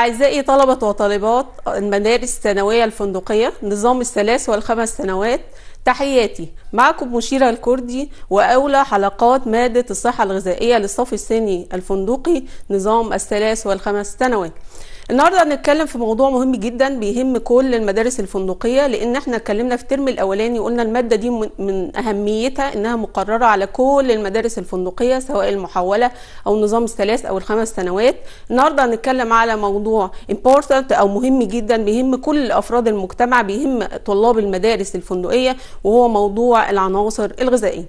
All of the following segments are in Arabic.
أعزائي طلبة وطالبات المدارس الثانوية الفندقية نظام الثلاث والخمس سنوات تحياتي معكم مشيرة الكردي وأولى حلقات مادة الصحة الغذائية للصف الثاني الفندقي نظام الثلاث والخمس سنوات النهارده هنتكلم في موضوع مهم جدا بيهم كل المدارس الفندقيه لان احنا اتكلمنا في الترم الاولاني وقلنا الماده دي من اهميتها انها مقرره على كل المدارس الفندقيه سواء المحوله او نظام الثلاث او الخمس سنوات النهارده هنتكلم على موضوع امبورتنت او مهم جدا بيهم كل افراد المجتمع بيهم طلاب المدارس الفندقيه وهو موضوع العناصر الغذائيه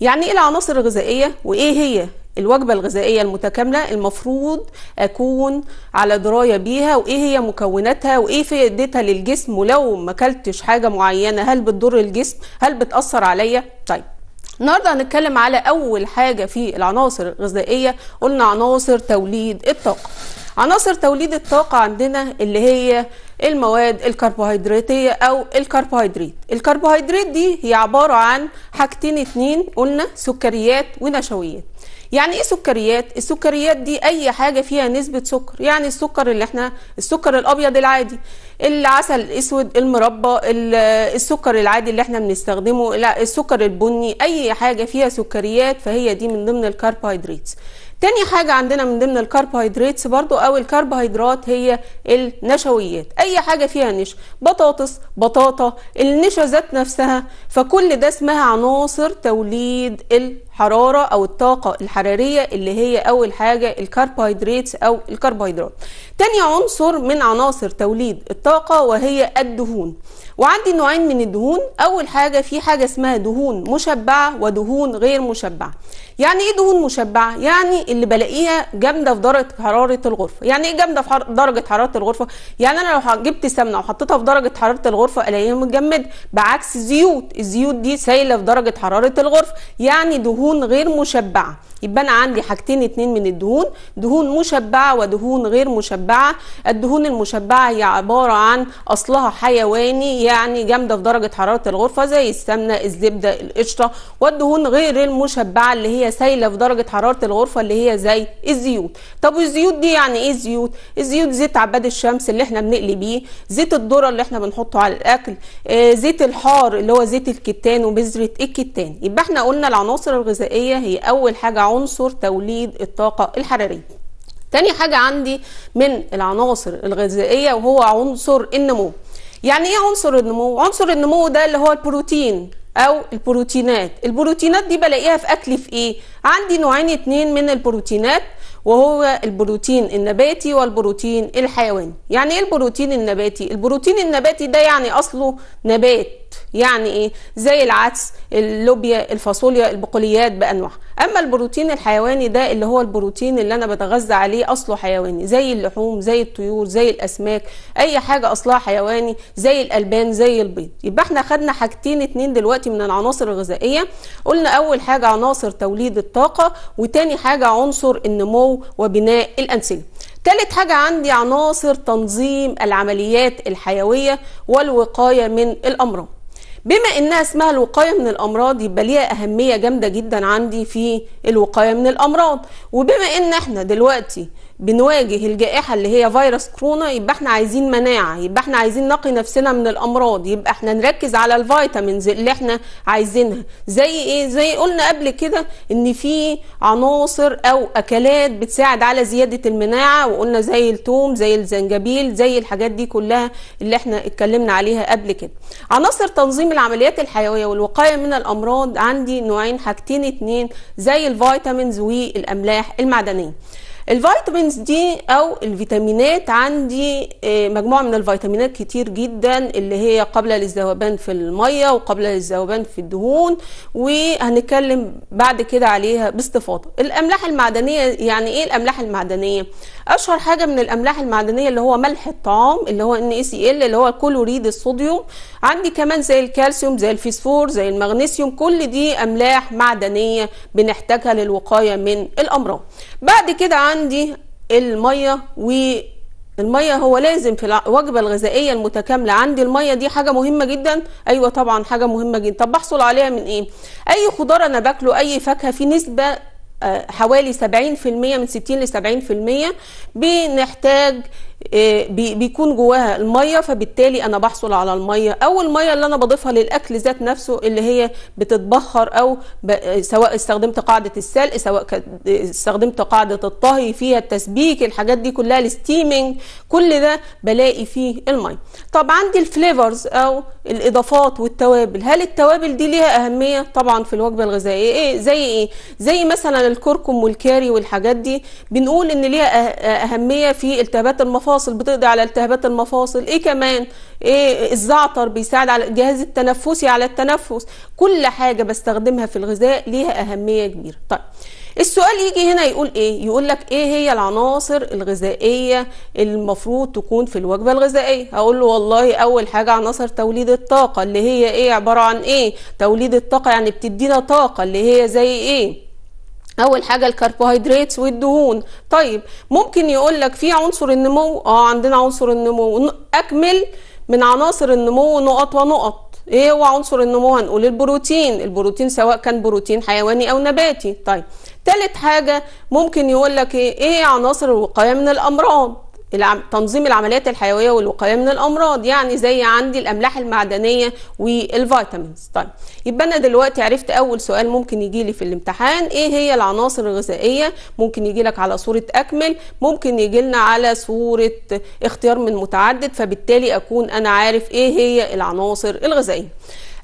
يعني ايه العناصر الغذائيه وايه هي الوجبة الغذائية المتكاملة المفروض أكون على دراية بيها وإيه هي مكوناتها وإيه فائدتها للجسم ولو ما أكلتش حاجة معينة هل بتضر الجسم هل بتأثر عليا طيب النهارده هنتكلم على اول حاجه في العناصر الغذائيه قلنا عناصر توليد الطاقه عناصر توليد الطاقه عندنا اللي هي المواد الكربوهيدراتيه او الكربوهيدرات الكربوهيدرات دي هي عباره عن حاجتين اتنين قلنا سكريات ونشويات يعني ايه سكريات السكريات دي اي حاجه فيها نسبه سكر يعني السكر اللي احنا السكر الابيض العادي العسل الاسود المربى السكر العادي اللي احنا بنستخدمه لا السكر البني اي حاجه فيها سكريات فهي دي من ضمن الكربوهيدرات تاني حاجة عندنا من ضمن الكربوهيدرات برضو أو الكربوهيدرات هي النشويات أي حاجة فيها نشا بطاطس بطاطا النشا ذات نفسها فكل ده اسمها عناصر توليد ال الحراره او الطاقه الحراريه اللي هي اول حاجه الكربوهيدرات او الكربوهيدرات تاني عنصر من عناصر توليد الطاقه وهي الدهون وعندي نوعين من الدهون اول حاجه في حاجه اسمها دهون مشبعه ودهون غير مشبعه يعني ايه دهون مشبعه يعني اللي بلاقيها جامده في درجه حراره الغرفه يعني ايه جامده في حر... درجه حراره الغرفه يعني انا لو جبت سمنه وحطيتها في درجه حراره الغرفه الاقيها متجمده بعكس زيوت الزيوت دي سايله في درجه حراره الغرفه يعني دهون دهون غير مشبعه يبقى انا عندي حاجتين اتنين من الدهون دهون مشبعه ودهون غير مشبعه الدهون المشبعه هي عباره عن اصلها حيواني يعني جامده في درجه حراره الغرفه زي السمنه الزبده القشطه والدهون غير المشبعه اللي هي سايله في درجه حراره الغرفه اللي هي زي الزيوت طب والزيوت دي يعني ايه زيوت الزيوت زيت عباد الشمس اللي احنا بنقلي بيه زيت الذره اللي احنا بنحطه على الاكل آه زيت الحار اللي هو زيت الكتان وبذره الكتان يبقى احنا قلنا العناصر الغذائيه هي اول حاجه كعنصر توليد الطاقة الحرارية تاني حاجة عندي من العناصر الغذائية وهو عنصر النمو يعني ايه عنصر النمو؟ عنصر النمو ده اللي هو البروتين او البروتينات البروتينات دي بلاقيها في اكلي في ايه؟ عندي نوعين اتنين من البروتينات وهو البروتين النباتي والبروتين الحيواني يعني ايه البروتين النباتي؟ البروتين النباتي ده يعني اصله نبات يعني ايه زي العدس اللوبيا الفاصوليا البقوليات بانواعها اما البروتين الحيواني ده اللي هو البروتين اللي انا بتغذى عليه اصله حيواني زي اللحوم زي الطيور زي الاسماك اي حاجه اصلها حيواني زي الالبان زي البيض يبقى احنا خدنا حاجتين اتنين دلوقتي من العناصر الغذائيه قلنا اول حاجه عناصر توليد الطاقه وتاني حاجه عنصر النمو وبناء الانسجه ثالث حاجة عندي عناصر تنظيم العمليات الحيوية والوقاية من الأمراض بما انها اسمها الوقايه من الامراض يبقى ليها اهميه جامده جدا عندي في الوقايه من الامراض وبما ان احنا دلوقتي بنواجه الجائحه اللي هي فيروس كورونا يبقى احنا عايزين مناعه يبقى احنا عايزين نقي نفسنا من الامراض يبقى احنا نركز على الفيتامينز اللي احنا عايزينها زي ايه زي قلنا قبل كده ان في عناصر او اكلات بتساعد على زياده المناعه وقلنا زي الثوم زي الزنجبيل زي الحاجات دي كلها اللي احنا اتكلمنا عليها قبل كده عناصر تنظيم العمليات الحيويه والوقايه من الامراض عندي نوعين حاجتين اتنين زي الفيتامينز والاملاح المعدنيه الفيتامينز دي او الفيتامينات عندي آه، مجموعه من الفيتامينات كتير جدا اللي هي قابله للذوبان في الميه وقابله للذوبان في الدهون وهنتكلم بعد كده عليها باستفاضه الاملاح المعدنيه يعني ايه الاملاح المعدنيه اشهر حاجه من الاملاح المعدنيه اللي هو ملح الطعام اللي هو ان اي سي ال اللي هو كلوريد الصوديوم عندي كمان زي الكالسيوم زي الفسفور زي المغنيسيوم كل دي املاح معدنيه بنحتاجها للوقايه من الامراض بعد كده عندي الميه و الميه هو لازم في الوجبه الغذائيه المتكامله عندي الميه دي حاجه مهمه جدا ايوه طبعا حاجه مهمه جدا طب بحصل عليها من ايه اي خضار انا باكله اي فاكهه في نسبه آه، حوالي 70% من 60 ل 70% بنحتاج إيه، بيكون جواها الميه فبالتالي انا بحصل على الميه او الميه اللي انا بضيفها للاكل ذات نفسه اللي هي بتتبخر او سواء استخدمت قاعده السلق سواء استخدمت قاعده الطهي فيها التسبيك الحاجات دي كلها الستيمنج كل ده بلاقي فيه الميه طب عندي الفليفرز او الاضافات والتوابل هل التوابل دي ليها اهميه طبعا في الوجبه الغذائيه ايه زي ايه زي مثلا الكركم والكاري والحاجات دي بنقول ان ليها أه-، اهميه في التهابات المفاصل المفاصل بتقضي على التهابات المفاصل ايه كمان ايه الزعتر بيساعد على الجهاز التنفسي يعني على التنفس كل حاجه بستخدمها في الغذاء ليها اهميه كبيره طيب السؤال يجي هنا يقول ايه يقول لك ايه هي العناصر الغذائيه المفروض تكون في الوجبه الغذائيه هقول له والله اول حاجه عناصر توليد الطاقه اللي هي ايه عباره عن ايه توليد الطاقه يعني بتدينا طاقه اللي هي زي ايه اول حاجه الكربوهيدرات والدهون طيب ممكن يقول لك في عنصر النمو اه عندنا عنصر النمو اكمل من عناصر النمو نقط ونقط ايه هو عنصر النمو هنقول البروتين البروتين سواء كان بروتين حيواني او نباتي طيب تالت حاجه ممكن يقول لك ايه, إيه عناصر الوقايه من الامراض تنظيم العمليات الحيويه والوقايه من الامراض يعني زي عندي الاملاح المعدنيه والفيتامينز طيب يبقى انا دلوقتي عرفت اول سؤال ممكن يجي لي في الامتحان ايه هي العناصر الغذائيه ممكن يجي لك على صوره اكمل ممكن يجي لنا على صوره اختيار من متعدد فبالتالي اكون انا عارف ايه هي العناصر الغذائيه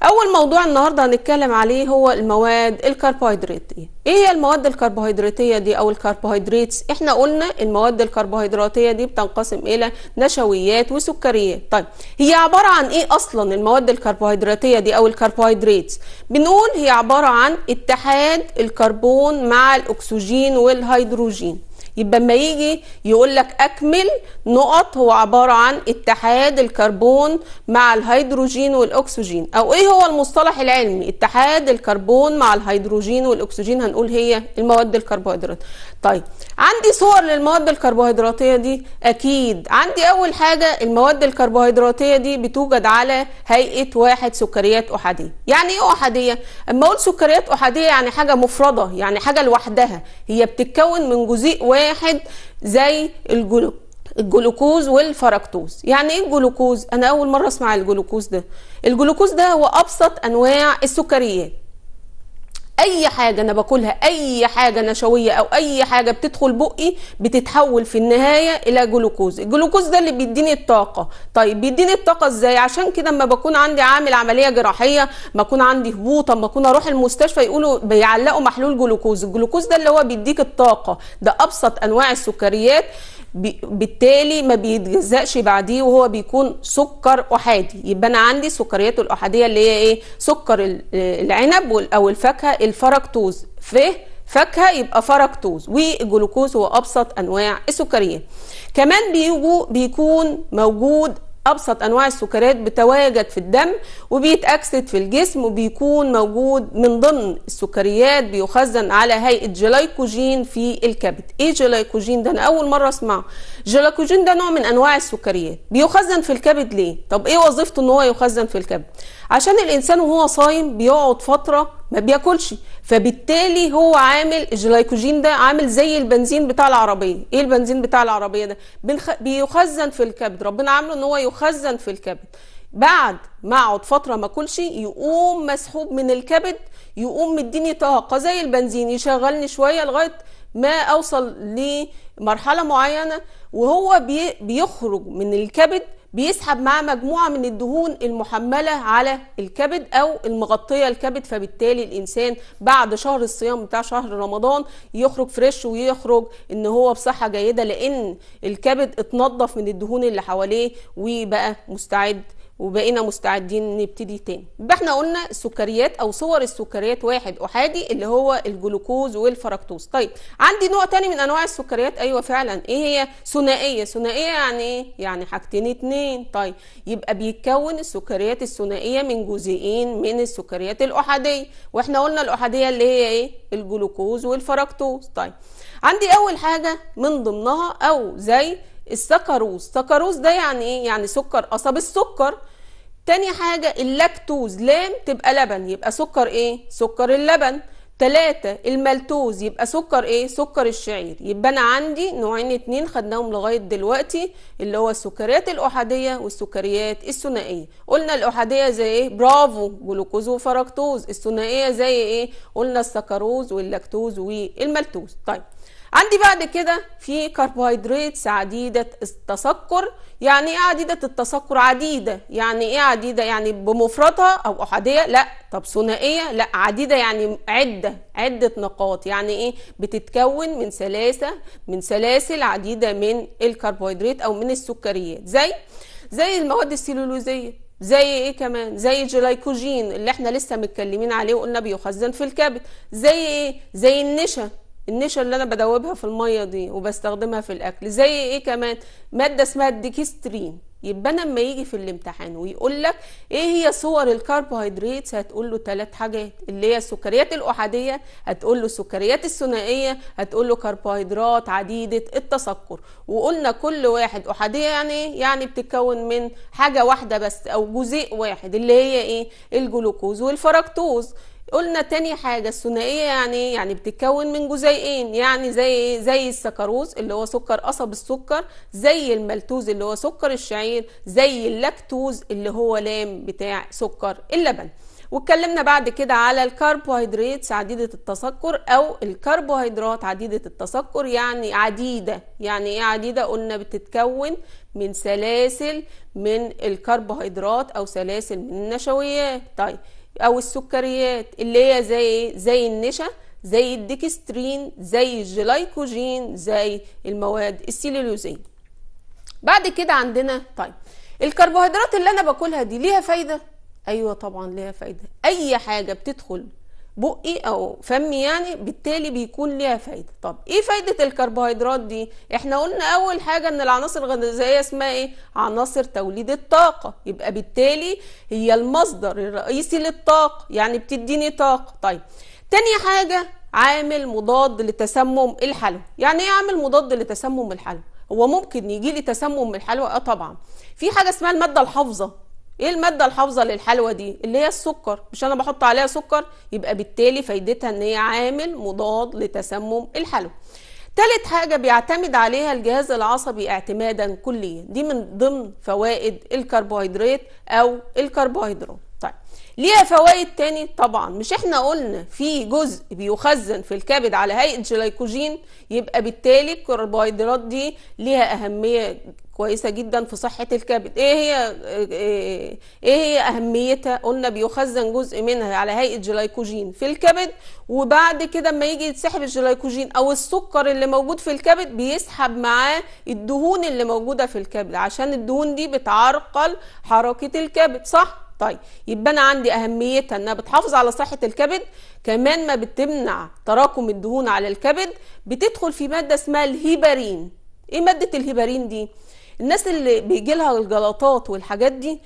اول موضوع النهارده هنتكلم عليه هو المواد الكربوهيدراتيه ايه هي المواد الكربوهيدراتيه دي او الكربوهيدراتس احنا قلنا المواد الكربوهيدراتيه دي بتنقسم الى نشويات وسكريات طيب هي عباره عن ايه اصلا المواد الكربوهيدراتيه دي او الكربوهيدراتس بنقول هي عباره عن اتحاد الكربون مع الاكسجين والهيدروجين يبقى اما يجي يقول لك اكمل نقط هو عباره عن اتحاد الكربون مع الهيدروجين والاكسجين او ايه هو المصطلح العلمي اتحاد الكربون مع الهيدروجين والاكسجين هنقول هي المواد الكربوهيدرات طيب عندي صور للمواد الكربوهيدراتية دي أكيد عندي أول حاجة المواد الكربوهيدراتية دي بتوجد على هيئة واحد سكريات أحادية يعني إيه أحادية؟ أما أقول سكريات أحادية يعني حاجة مفردة يعني حاجة لوحدها هي بتتكون من جزيء واحد زي الجلوكوز الجلوكوز والفركتوز يعني ايه الجلوكوز انا اول مره اسمع الجلوكوز ده الجلوكوز ده هو ابسط انواع السكريات اي حاجه انا باكلها اي حاجه نشويه او اي حاجه بتدخل بقي بتتحول في النهايه الى جلوكوز الجلوكوز ده اللي بيديني الطاقه طيب بيديني الطاقه ازاي عشان كده اما بكون عندي عامل عمليه جراحيه ما اكون عندي هبوط اما اكون اروح المستشفى يقولوا بيعلقوا محلول جلوكوز الجلوكوز ده اللي هو بيديك الطاقه ده ابسط انواع السكريات بالتالي ما بيتجزأش بعديه وهو بيكون سكر احادي يبقى انا عندي سكريات الاحاديه اللي هي ايه سكر العنب او الفاكهه الفركتوز فيه فاكهه يبقى فركتوز والجلوكوز هو ابسط انواع السكريات كمان بيجو بيكون موجود ابسط انواع السكريات بتواجد في الدم وبيتاكسد في الجسم وبيكون موجود من ضمن السكريات بيخزن على هيئه جلايكوجين في الكبد ايه جلايكوجين ده انا اول مره اسمعه جلايكوجين ده نوع من انواع السكريات بيخزن في الكبد ليه طب ايه وظيفته ان هو يخزن في الكبد عشان الانسان وهو صايم بيقعد فتره ما بياكلش فبالتالي هو عامل الجلايكوجين ده عامل زي البنزين بتاع العربيه ايه البنزين بتاع العربيه ده بيخزن في الكبد ربنا عامله ان هو يخزن في الكبد بعد ما اقعد فتره ما اكلش يقوم مسحوب من الكبد يقوم مديني طاقه زي البنزين يشغلني شويه لغايه ما اوصل لمرحله معينه وهو بيخرج من الكبد بيسحب معاه مجموعه من الدهون المحمله على الكبد او المغطيه الكبد فبالتالي الانسان بعد شهر الصيام بتاع شهر رمضان يخرج فريش ويخرج ان هو بصحه جيده لان الكبد اتنظف من الدهون اللي حواليه وبقى مستعد وبقينا مستعدين نبتدي تاني يبقى احنا قلنا السكريات او صور السكريات واحد احادي اللي هو الجلوكوز والفركتوز طيب عندي نوع تاني من انواع السكريات ايوه فعلا ايه هي ثنائيه ثنائيه يعني ايه يعني حاجتين اتنين طيب يبقى بيتكون السكريات الثنائيه من جزئين من السكريات الاحاديه واحنا قلنا الاحاديه اللي هي ايه الجلوكوز والفركتوز طيب عندي اول حاجه من ضمنها او زي السكروز سكروز ده يعني ايه يعني سكر قصب السكر تاني حاجة اللاكتوز لام تبقى لبن يبقى سكر ايه سكر اللبن تلاتة الملتوز يبقى سكر ايه سكر الشعير يبقى انا عندي نوعين اتنين خدناهم لغاية دلوقتي اللي هو السكريات الاحادية والسكريات الثنائية قلنا الاحادية زي ايه برافو جلوكوز وفركتوز الثنائية زي ايه قلنا السكروز واللاكتوز والملتوز طيب عندي بعد كده في كربوهيدرات عديدة التسكر يعني ايه عديدة التسكر عديدة يعني ايه عديدة يعني بمفردها او احادية لا طب ثنائية لا عديدة يعني عدة عدة نقاط يعني ايه بتتكون من سلاسة من سلاسل عديدة من الكربوهيدرات او من السكريات زي زي المواد السيلولوزية زي ايه كمان زي الجلايكوجين اللي احنا لسه متكلمين عليه وقلنا بيخزن في الكبد زي ايه زي النشا النشا اللي انا بدوبها في الميه دي وبستخدمها في الاكل زي ايه كمان ماده اسمها الديكسترين يبقى انا لما يجي في الامتحان ويقول لك ايه هي صور الكربوهيدرات هتقول له ثلاث حاجات اللي هي السكريات الاحاديه هتقول له السكريات الثنائيه هتقول له كربوهيدرات عديده التسكر وقلنا كل واحد احاديه يعني ايه يعني بتتكون من حاجه واحده بس او جزيء واحد اللي هي ايه الجلوكوز والفركتوز قلنا تاني حاجه الثنائيه يعني ايه يعني بتتكون من جزيئين يعني زي زي السكروز اللي هو سكر قصب السكر زي الملتوز اللي هو سكر الشعير زي اللاكتوز اللي هو لام بتاع سكر اللبن واتكلمنا بعد كده على الكربوهيدرات عديدة التسكر أو الكربوهيدرات عديدة التسكر يعني عديدة يعني إيه عديدة قلنا بتتكون من سلاسل من الكربوهيدرات أو سلاسل من النشويات طيب او السكريات اللي هي زي زي النشا زي الديكسترين زي الجلايكوجين زي المواد السيلولوزيه بعد كده عندنا طيب الكربوهيدرات اللي انا باكلها دي ليها فايده ايوه طبعا ليها فايده اي حاجه بتدخل بقي او فمي يعني بالتالي بيكون ليها فايده طب ايه فايده الكربوهيدرات دي احنا قلنا اول حاجه ان العناصر الغذائيه اسمها ايه عناصر توليد الطاقه يبقى بالتالي هي المصدر الرئيسي للطاقه يعني بتديني طاقه طيب تاني حاجه عامل مضاد لتسمم الحلوى يعني ايه عامل مضاد لتسمم الحلوى هو ممكن يجي لي تسمم الحلوى اه طبعا في حاجه اسمها الماده الحافظه ايه الماده الحافظه للحلوى دي اللي هي السكر مش انا بحط عليها سكر يبقى بالتالي فايدتها ان هي عامل مضاد لتسمم الحلوى تالت حاجة بيعتمد عليها الجهاز العصبي اعتمادا كليا دي من ضمن فوائد الكربوهيدرات أو الكربوهيدرات طيب ليها فوائد تاني طبعا مش احنا قلنا في جزء بيخزن في الكبد على هيئة جليكوجين يبقى بالتالي الكربوهيدرات دي ليها أهمية كويسه جدا في صحه الكبد ايه هي ايه هي اهميتها قلنا بيخزن جزء منها على هيئه جلايكوجين في الكبد وبعد كده اما يجي يتسحب الجلايكوجين او السكر اللي موجود في الكبد بيسحب معاه الدهون اللي موجوده في الكبد عشان الدهون دي بتعرقل حركه الكبد صح طيب يبقى انا عندي اهميتها انها بتحافظ على صحه الكبد كمان ما بتمنع تراكم الدهون على الكبد بتدخل في ماده اسمها الهيبارين ايه ماده الهيبارين دي الناس اللي بيجي لها الجلطات والحاجات دي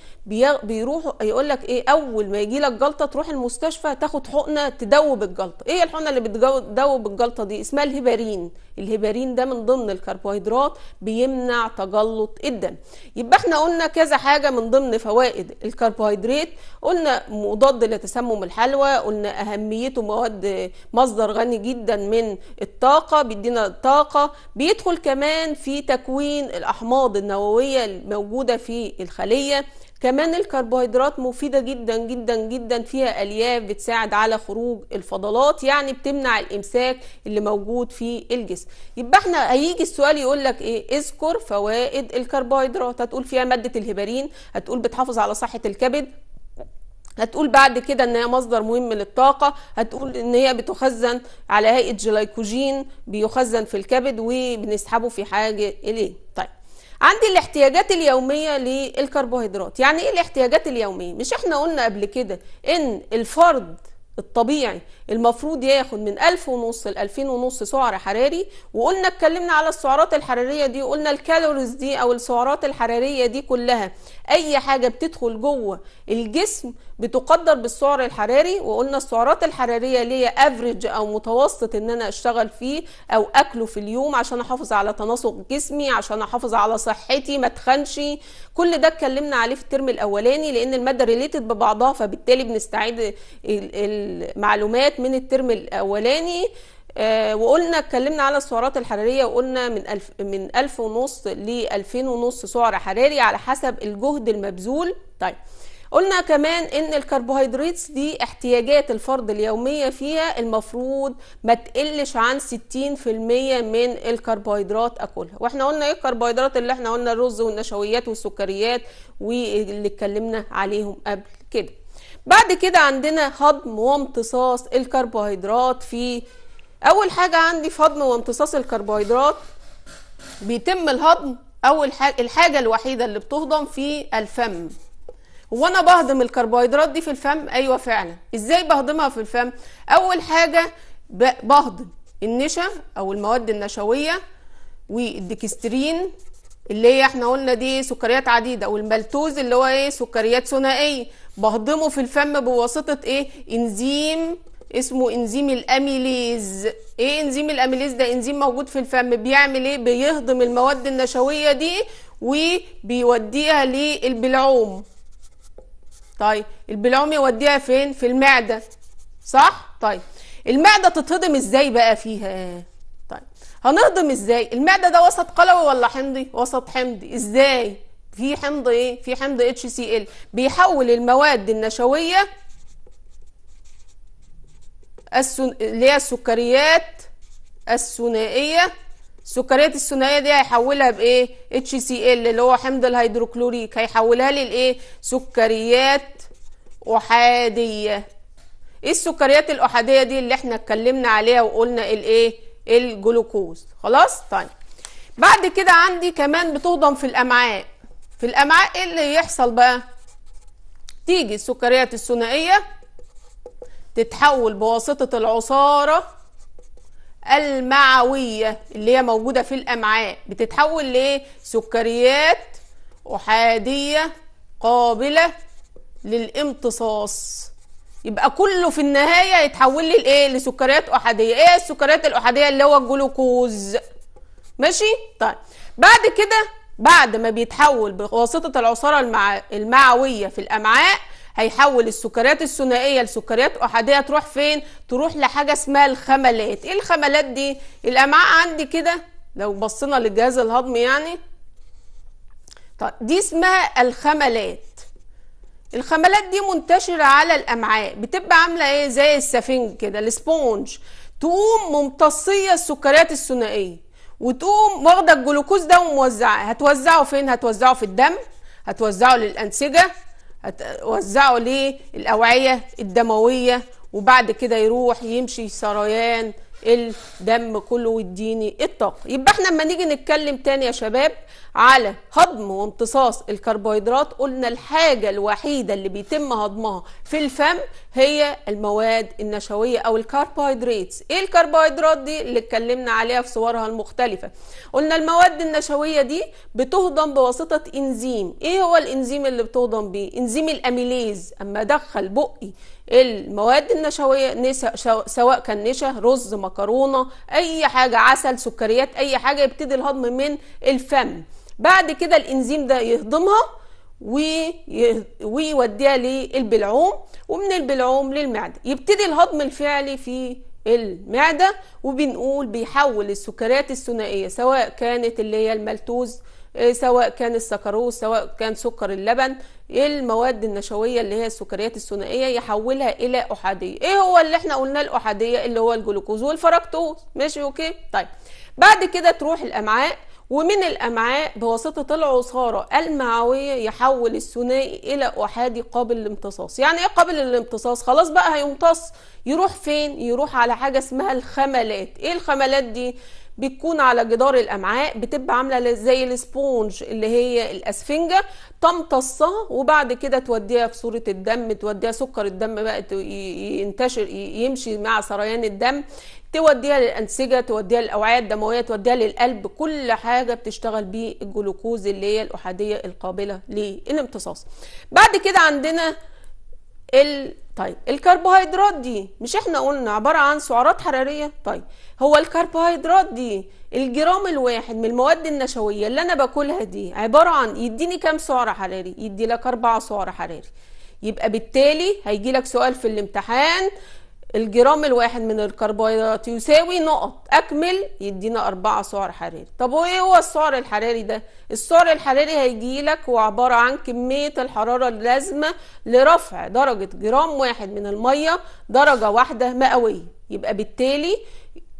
بيروحوا يقول لك ايه اول ما يجي لك جلطه تروح المستشفى تاخد حقنه تدوب الجلطه ايه الحقنه اللي بتدوب الجلطه دي اسمها الهبارين الهيبرين ده من ضمن الكربوهيدرات بيمنع تجلط الدم يبقى احنا قلنا كذا حاجه من ضمن فوائد الكربوهيدرات قلنا مضاد لتسمم الحلوى قلنا اهميته مواد مصدر غني جدا من الطاقه بيدينا الطاقه بيدخل كمان في تكوين الاحماض النوويه الموجوده في الخليه كمان الكربوهيدرات مفيدة جدا جدا جدا فيها ألياف بتساعد على خروج الفضلات يعني بتمنع الإمساك اللي موجود في الجسم يبقى احنا هيجي السؤال يقول لك ايه اذكر فوائد الكربوهيدرات هتقول فيها مادة الهبارين هتقول بتحافظ على صحة الكبد هتقول بعد كده ان هي مصدر مهم للطاقه هتقول ان هي بتخزن على هيئه جلايكوجين بيخزن في الكبد وبنسحبه في حاجه اليه طيب عندي الاحتياجات اليوميه للكربوهيدرات يعني ايه الاحتياجات اليوميه مش احنا قلنا قبل كده ان الفرد الطبيعي المفروض ياخد من 1000 ونص ل 2000 ونص سعر حراري وقلنا اتكلمنا على السعرات الحراريه دي وقلنا الكالوريز دي او السعرات الحراريه دي كلها اي حاجه بتدخل جوه الجسم بتقدر بالسعر الحراري وقلنا السعرات الحراريه ليا افريج او متوسط ان انا اشتغل فيه او اكله في اليوم عشان احافظ على تناسق جسمي عشان احافظ على صحتي ما اتخنش كل ده اتكلمنا عليه في الترم الاولاني لان الماده ريليتد ببعضها فبالتالي بنستعيد المعلومات من الترم الاولاني آه، وقلنا اتكلمنا على السعرات الحراريه وقلنا من ألف من 1000 ونص ل 2000 ونص سعر حراري على حسب الجهد المبذول طيب قلنا كمان ان الكربوهيدرات دي احتياجات الفرد اليوميه فيها المفروض ما تقلش عن 60% من الكربوهيدرات اكلها واحنا قلنا ايه الكربوهيدرات اللي احنا قلنا الرز والنشويات والسكريات واللي اتكلمنا عليهم قبل كده بعد كده عندنا هضم وامتصاص الكربوهيدرات في اول حاجه عندي في هضم وامتصاص الكربوهيدرات بيتم الهضم اول حاجه الحاجه الوحيده اللي بتهضم في الفم هو انا بهضم الكربوهيدرات دي في الفم ايوه فعلا ازاي بهضمها في الفم اول حاجه بهضم النشا او المواد النشويه والديكسترين اللي هي احنا قلنا دي سكريات عديده والملتوز اللي هو ايه سكريات ثنائيه بهضمه في الفم بواسطه ايه انزيم اسمه انزيم الاميليز ايه انزيم الاميليز ده انزيم موجود في الفم بيعمل ايه بيهضم المواد النشويه دي وبيوديها للبلعوم طيب البلعوم يوديها فين في المعده صح طيب المعده تتهضم ازاي بقى فيها طيب هنهضم ازاي المعده ده وسط قلوي ولا حمضي وسط حمضي ازاي في حمض ايه في حمض اتش سي ال بيحول المواد النشويه اللي هي السكريات الثنائيه السكريات الثنائيه دي هيحولها بايه اتش سي ال اللي هو حمض الهيدروكلوريك هيحولها للايه سكريات احاديه ايه السكريات الاحاديه دي اللي احنا اتكلمنا عليها وقلنا الايه الجلوكوز خلاص طيب بعد كده عندي كمان بتهضم في الامعاء في الامعاء ايه اللي يحصل بقى تيجي السكريات الثنائيه تتحول بواسطه العصاره المعويه اللي هي موجوده في الامعاء بتتحول سكريات احاديه قابله للامتصاص يبقى كله في النهايه يتحول لي لايه لسكريات احاديه ايه السكريات الاحاديه اللي هو الجلوكوز ماشي طيب بعد كده بعد ما بيتحول بواسطة العصارة المعوية في الأمعاء هيحول السكريات الثنائيه لسكريات احاديه تروح فين تروح لحاجه اسمها الخملات ايه الخملات دي الامعاء عندي كده لو بصينا للجهاز الهضمي يعني طب دي اسمها الخملات الخملات دي منتشره على الامعاء بتبقى عامله ايه زي السفنج كده الاسبونج تقوم ممتصيه السكريات الثنائيه وتقوم واخده الجلوكوز ده وموزعه هتوزعه فين هتوزعه في الدم هتوزعه للانسجه هتوزعه للاوعيه الدمويه وبعد كده يروح يمشي سريان الدم كله ويديني الطاقه يبقى احنا لما نيجي نتكلم تاني يا شباب على هضم وامتصاص الكربوهيدرات قلنا الحاجه الوحيده اللي بيتم هضمها في الفم هي المواد النشويه او الكربوهيدرات ايه الكربوهيدرات دي اللي اتكلمنا عليها في صورها المختلفه قلنا المواد النشويه دي بتهضم بواسطه انزيم ايه هو الانزيم اللي بتهضم بيه انزيم الاميليز اما ادخل بقي المواد النشويه سواء كان نشا رز مكرونه اي حاجه عسل سكريات اي حاجه يبتدي الهضم من الفم بعد كده الانزيم ده يهضمها ويوديها للبلعوم ومن البلعوم للمعده يبتدي الهضم الفعلي في المعده وبنقول بيحول السكريات الثنائيه سواء كانت اللي هي الملتوز إيه، سواء كان السكروز سواء كان سكر اللبن إيه المواد النشويه اللي هي السكريات الثنائيه يحولها الى احاديه ايه هو اللي احنا قلناه الاحاديه اللي هو الجلوكوز والفركتوز ماشي اوكي طيب بعد كده تروح الامعاء ومن الامعاء بواسطه العصاره المعويه يحول الثنائي الى احادي قابل للامتصاص يعني ايه قابل للامتصاص خلاص بقى هيمتص يروح فين يروح على حاجه اسمها الخملات ايه الخملات دي بتكون على جدار الامعاء بتبقى عامله زي الاسبونج اللي هي الاسفنجه تمتصها وبعد كده توديها في صوره الدم توديها سكر الدم بقى ينتشر يمشي مع سريان الدم توديها للانسجه توديها للاوعيه الدمويه توديها للقلب كل حاجه بتشتغل بيه الجلوكوز اللي هي الاحاديه القابله للامتصاص بعد كده عندنا ال طيب الكربوهيدرات دي مش احنا قلنا عبارة عن سعرات حرارية طيب هو الكربوهيدرات دي الجرام الواحد من المواد النشوية اللي انا باكلها دي عبارة عن يديني كام سعر حراري يدي لك اربعة سعر حراري يبقى بالتالي هيجي لك سؤال في الامتحان الجرام الواحد من الكربوهيدرات يساوي نقط اكمل يدينا أربعة سعر حراري طب وايه هو السعر الحراري ده السعر الحراري هيجي لك وعباره عن كميه الحراره اللازمه لرفع درجه جرام واحد من الميه درجه واحده مئويه يبقى بالتالي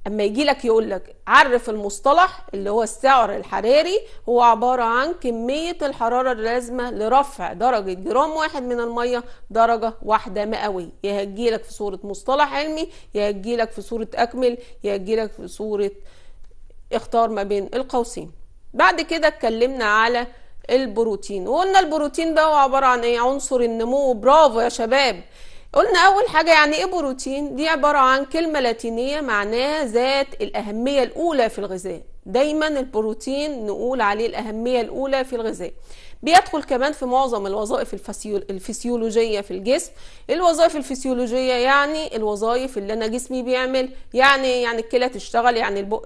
اما يجي لك يقول لك عرف المصطلح اللي هو السعر الحراري هو عباره عن كميه الحراره اللازمه لرفع درجه جرام واحد من الميه درجه واحده مئويه يا هتجي لك في صوره مصطلح علمي يا هتجي لك في صوره اكمل يا هتجي لك في صوره اختار ما بين القوسين بعد كده اتكلمنا على البروتين وقلنا البروتين ده هو عباره عن ايه عنصر النمو برافو يا شباب قلنا أول حاجة يعني إيه بروتين؟ دي عبارة عن كلمة لاتينية معناها ذات الأهمية الأولى في الغذاء دايما البروتين نقول عليه الأهمية الأولى في الغذاء بيدخل كمان في معظم الوظائف الفسيولوجية في الجسم الوظائف الفسيولوجية يعني الوظائف اللي أنا جسمي بيعمل يعني يعني الكلى تشتغل يعني البق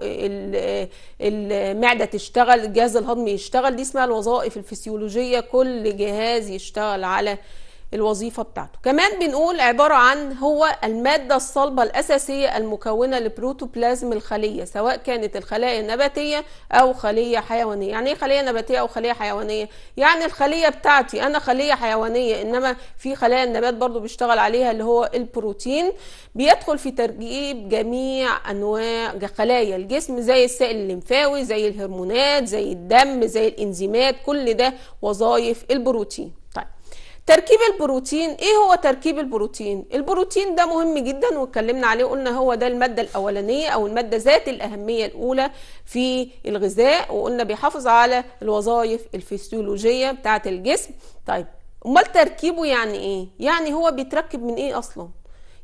المعدة تشتغل الجهاز الهضمي يشتغل دي اسمها الوظائف الفسيولوجية كل جهاز يشتغل على الوظيفه بتاعته كمان بنقول عباره عن هو الماده الصلبه الاساسيه المكونه لبروتوبلازم الخليه سواء كانت الخلايا نباتيه او خليه حيوانيه يعني ايه خليه نباتيه او خليه حيوانيه يعني الخليه بتاعتي انا خليه حيوانيه انما في خلايا النبات برضو بيشتغل عليها اللي هو البروتين بيدخل في تركيب جميع انواع خلايا الجسم زي السائل الليمفاوي زي الهرمونات زي الدم زي الانزيمات كل ده وظائف البروتين تركيب البروتين ايه هو تركيب البروتين البروتين ده مهم جدا واتكلمنا عليه وقلنا هو ده الماده الاولانيه او الماده ذات الاهميه الاولى في الغذاء وقلنا بيحافظ على الوظائف الفسيولوجيه بتاعه الجسم طيب امال تركيبه يعني ايه يعني هو بيتركب من ايه اصلا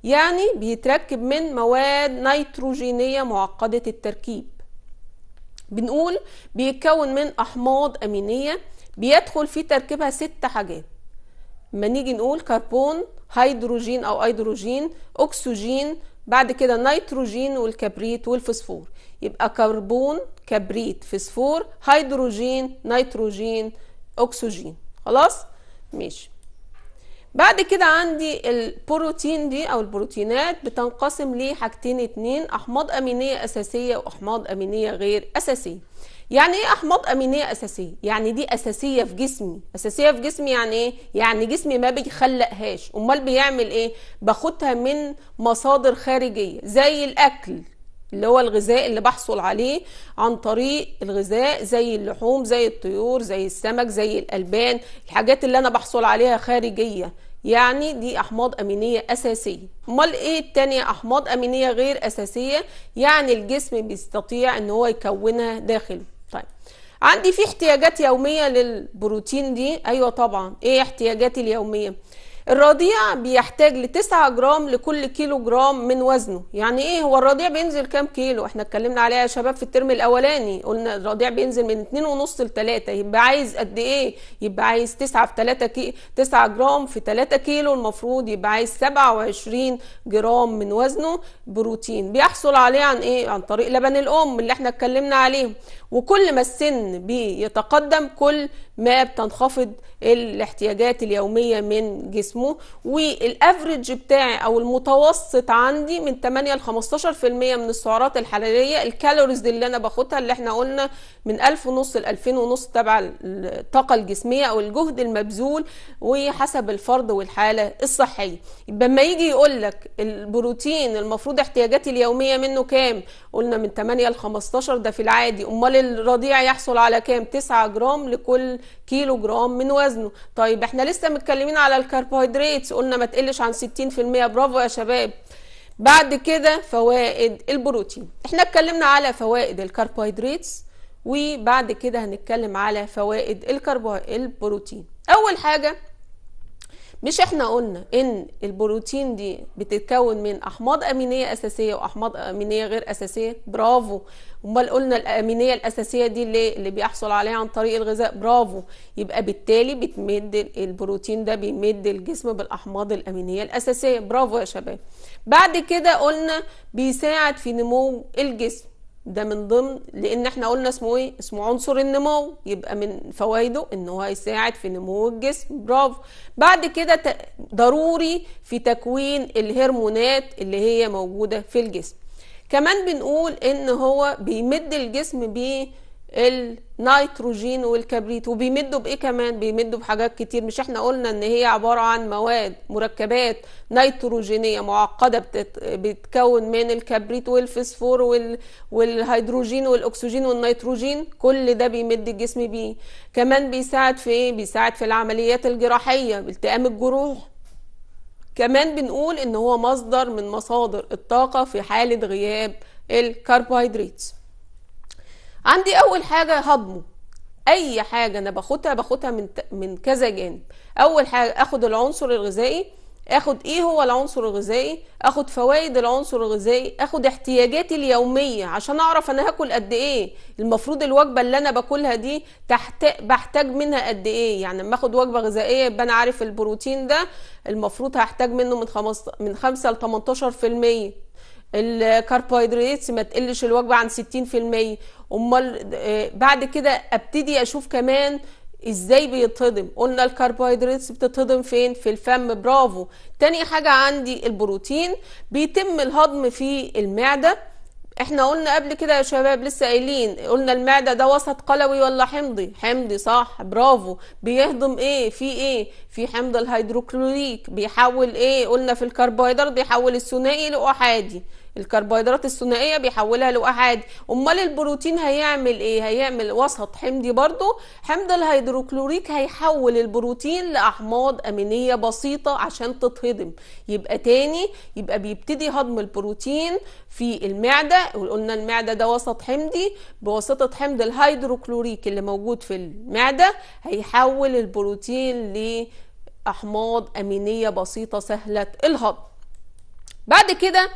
يعني بيتركب من مواد نيتروجينيه معقده التركيب بنقول بيتكون من احماض امينيه بيدخل في تركيبها ست حاجات ما نيجي نقول كربون هيدروجين او ايدروجين اكسجين بعد كده نيتروجين والكبريت والفسفور يبقى كربون كبريت فسفور هيدروجين نيتروجين اكسجين خلاص ماشي بعد كده عندي البروتين دي او البروتينات بتنقسم لحاجتين اتنين احماض امينيه اساسيه واحماض امينيه غير اساسيه يعني ايه احماض امينيه اساسيه يعني دي اساسيه في جسمي اساسيه في جسمي يعني ايه يعني جسمي ما بيخلقهاش امال بيعمل ايه باخدها من مصادر خارجيه زي الاكل اللي هو الغذاء اللي بحصل عليه عن طريق الغذاء زي اللحوم زي الطيور زي السمك زي الالبان الحاجات اللي انا بحصل عليها خارجيه يعني دي احماض امينيه اساسيه امال ايه التانية احماض امينيه غير اساسيه يعني الجسم بيستطيع ان هو يكونها داخله طيب عندي في احتياجات يوميه للبروتين دي ايوه طبعا ايه احتياجاتي اليوميه الرضيع بيحتاج ل 9 جرام لكل كيلو جرام من وزنه يعني ايه هو الرضيع بينزل كام كيلو احنا اتكلمنا عليها يا شباب في الترم الاولاني قلنا الرضيع بينزل من ونص ل 3 يبقى عايز قد ايه يبقى عايز 9 في 3 كي 9 جرام في 3 كيلو المفروض يبقى عايز 27 جرام من وزنه بروتين بيحصل عليه عن ايه عن طريق لبن الام اللي احنا اتكلمنا عليه وكل ما السن بيتقدم كل ما بتنخفض الاحتياجات اليوميه من جسمه والافرج بتاعي او المتوسط عندي من 8 ل 15% من السعرات الحراريه الكالوريز اللي انا باخدها اللي احنا قلنا من 1000 ونص ل 2000 ونص تبع الطاقه الجسميه او الجهد المبذول وحسب الفرد والحاله الصحيه يبقى لما يجي يقول لك البروتين المفروض احتياجاتي اليوميه منه كام قلنا من 8 ل 15 ده في العادي امال الرضيع يحصل على كام 9 جرام لكل كيلو جرام من وزن وزنه طيب احنا لسه متكلمين على الكربوهيدرات قلنا ما تقلش عن 60% برافو يا شباب بعد كده فوائد البروتين احنا اتكلمنا على فوائد الكربوهيدرات وبعد كده هنتكلم على فوائد الكربو البروتين اول حاجه مش احنا قلنا ان البروتين دي بتتكون من احماض امينيه اساسيه واحماض امينيه غير اساسيه برافو امال قلنا الامينيه الاساسيه دي اللي, اللي بيحصل عليها عن طريق الغذاء برافو يبقى بالتالي بتمد البروتين ده بيمد الجسم بالاحماض الامينيه الاساسيه برافو يا شباب بعد كده قلنا بيساعد في نمو الجسم ده من ضمن لان احنا قلنا اسمه ايه اسمه عنصر النمو يبقى من فوائده ان هو هيساعد في نمو الجسم برافو بعد كده ضروري في تكوين الهرمونات اللي هي موجوده في الجسم كمان بنقول ان هو بيمد الجسم بيه النيتروجين والكبريت وبيمدوا بايه كمان بيمدوا بحاجات كتير مش احنا قلنا ان هي عباره عن مواد مركبات نيتروجينيه معقده بتت... بتكون من الكبريت والفسفور وال... والهيدروجين والاكسجين والنيتروجين كل ده بيمد الجسم بيه كمان بيساعد في ايه بيساعد في العمليات الجراحيه بالتئام الجروح كمان بنقول ان هو مصدر من مصادر الطاقه في حاله غياب الكربوهيدرات عندي اول حاجه هضمه اي حاجه انا باخدها باخدها من من كذا جانب اول حاجه اخد العنصر الغذائي اخد ايه هو العنصر الغذائي اخد فوائد العنصر الغذائي اخد احتياجاتي اليوميه عشان اعرف انا هاكل قد ايه المفروض الوجبه اللي انا باكلها دي تحت... بحتاج منها قد ايه يعني لما اخد وجبه غذائيه يبقى انا عارف البروتين ده المفروض هحتاج منه من خمس... من 5 ل 18% الكربوهيدرات ما تقلش الوجبه عن 60% امال آه، بعد كده ابتدي اشوف كمان ازاي بيتهضم قلنا الكربوهيدرات بتتهضم فين في الفم برافو تاني حاجه عندي البروتين بيتم الهضم في المعده احنا قلنا قبل كده يا شباب لسه قايلين قلنا المعده ده وسط قلوي ولا حمضي حمضي صح برافو بيهضم ايه في ايه في حمض الهيدروكلوريك بيحول ايه قلنا في الكربوهيدرات بيحول الثنائي لاحادي الكربوهيدرات الثنائيه بيحولها لاحاد امال البروتين هيعمل ايه هيعمل وسط حمضي برضو حمض الهيدروكلوريك هيحول البروتين لاحماض امينيه بسيطه عشان تتهضم يبقى تاني يبقى بيبتدي هضم البروتين في المعده وقلنا المعده ده وسط حمضي بواسطه حمض الهيدروكلوريك اللي موجود في المعده هيحول البروتين لاحماض امينيه بسيطه سهله الهضم بعد كده